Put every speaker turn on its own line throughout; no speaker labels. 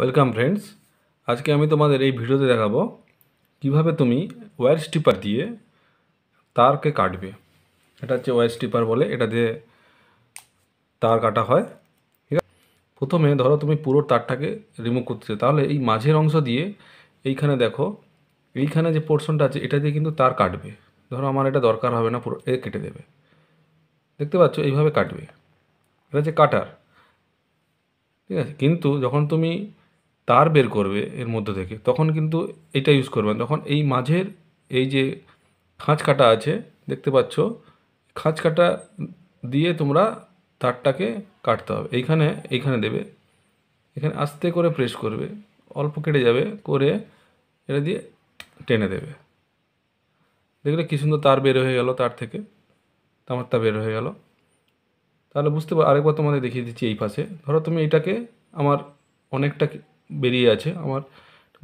welcome friends আজকে আমি তোমাদের এই ভিডিওতে দেখাবো কিভাবে তুমি ওয়্যার স্টিপার দিয়ে তারকে কাটবে এটা হচ্ছে ওয়্যার স্টিপার বলে এটা দিয়ে তার কাটা হয় ঠিক আছে প্রথমে ধরো তুমি পুরো তারটাকে রিমুভ করতেছে তাহলে এই মাঝের অংশ দিয়ে এইখানে দেখো এইখানে যে পোর্শনটা আছে এটা দিয়ে কিন্তু তার কাটবে ধরো আমার এটা দরকার হবে না পুরো এ কেটে দেবে দেখতে পাচ্ছ এইভাবে কাটবে এটা হচ্ছে কাটার ঠিক আছে কিন্তু যখন তুমি তার বের করবে এর মধ্যে থেকে তখন কিন্তু এটা ইউজ করবেন তখন এই মাঝের এই যে খাঁচ কাটা আছে দেখতে পাচ্ছ খাঁচ কাটা দিয়ে তোমরা তারটাকে কাটতে হবে এইখানে এইখানে দেবে এখানে আস্তে করে প্রেস করবে অল্প কেটে যাবে করে এটা দিয়ে টেনে দেবে দেখলে কী সুন্দর তার বের হয়ে গেল তার থেকে তামারটা বের হয়ে গেল তাহলে বুঝতে পার আরেকবার তোমাদের দেখিয়ে দিচ্ছি এই পাশে ধরো তুমি এটাকে আমার অনেকটা বেরিয়ে আছে আমার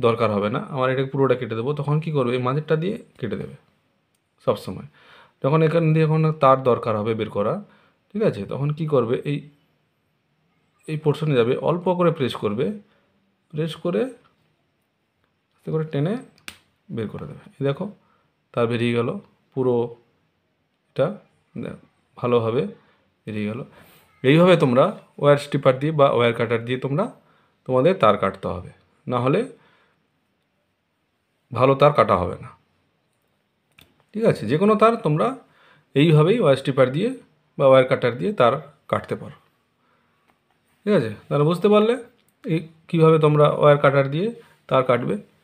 দরকার হবে না আমার এটা পুরোটা কেটে দেবো তখন কি করবে এই মাঝেরটা দিয়ে কেটে দেবে সবসময় যখন এখান দিয়ে এখন তার দরকার হবে বের করা ঠিক আছে তখন কি করবে এই এই পোর্শনে যাবে অল্প করে প্রেস করবে প্রেস করে আস্তে করে টেনে বের করে দেবে এই দেখো তার বেরিয়ে গেল পুরো এটা ভালোভাবে বেরিয়ে গেল এইভাবে তোমরা ওয়্যার স্টিপার দিয়ে বা ওয়্যার কাটার দিয়ে তোমরা তোমাদের তার কাটতে হবে না হলে ভালো তার কাটা হবে না ঠিক আছে যে কোনো তার তোমরা এইভাবেই ওয়ার স্টিপার দিয়ে বা ওয়ার কাটার দিয়ে তার কাটতে পারো ঠিক আছে তাহলে বুঝতে পারলে এই কীভাবে তোমরা ওয়ার কাটার দিয়ে তার কাটবে